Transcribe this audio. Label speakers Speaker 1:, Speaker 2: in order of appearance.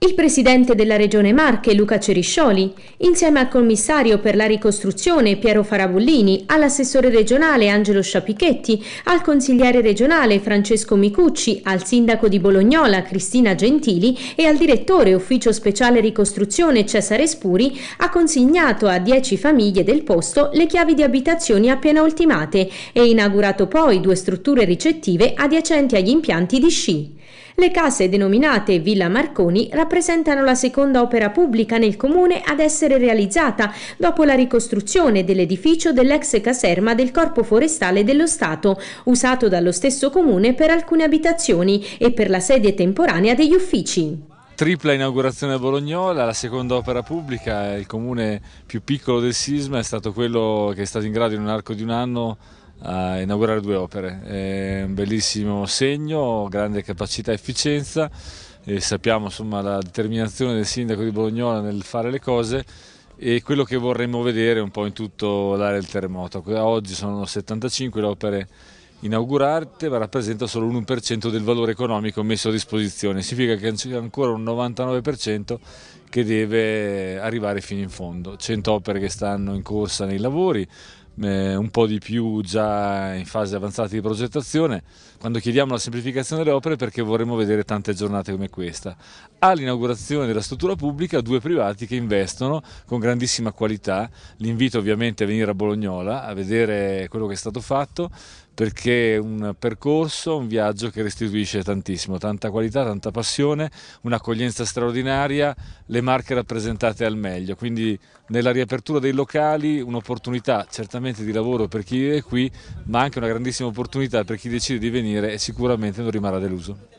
Speaker 1: Il presidente della Regione Marche, Luca Ceriscioli, insieme al commissario per la ricostruzione Piero Farabullini, all'assessore regionale Angelo Sciapichetti, al consigliere regionale Francesco Micucci, al sindaco di Bolognola Cristina Gentili e al direttore ufficio speciale ricostruzione Cesare Spuri, ha consegnato a 10 famiglie del posto le chiavi di abitazioni appena ultimate e inaugurato poi due strutture ricettive adiacenti agli impianti di sci. Le case denominate Villa Marconi rappresentano la seconda opera pubblica nel comune ad essere realizzata dopo la ricostruzione dell'edificio dell'ex caserma del Corpo Forestale dello Stato, usato dallo stesso comune per alcune abitazioni e per la sede temporanea degli uffici
Speaker 2: tripla inaugurazione bolognola, la seconda opera pubblica, il comune più piccolo del sisma è stato quello che è stato in grado in un arco di un anno a inaugurare due opere. È un bellissimo segno, grande capacità e efficienza e sappiamo insomma, la determinazione del sindaco di Bolognola nel fare le cose e quello che vorremmo vedere un po' in tutto l'area del terremoto. Oggi sono 75 le opere inaugurate, ma rappresenta solo l'1% del valore economico messo a disposizione, significa che c'è ancora un 99% che deve arrivare fino in fondo. 100 opere che stanno in corsa nei lavori, eh, un po' di più già in fase avanzata di progettazione, quando chiediamo la semplificazione delle opere perché vorremmo vedere tante giornate come questa. All'inaugurazione della struttura pubblica due privati che investono con grandissima qualità, l'invito ovviamente a venire a Bolognola a vedere quello che è stato fatto, perché è un percorso, un viaggio che restituisce tantissimo, tanta qualità, tanta passione, un'accoglienza straordinaria, le marche rappresentate al meglio, quindi nella riapertura dei locali un'opportunità certamente di lavoro per chi vive qui, ma anche una grandissima opportunità per chi decide di venire e sicuramente non rimarrà deluso.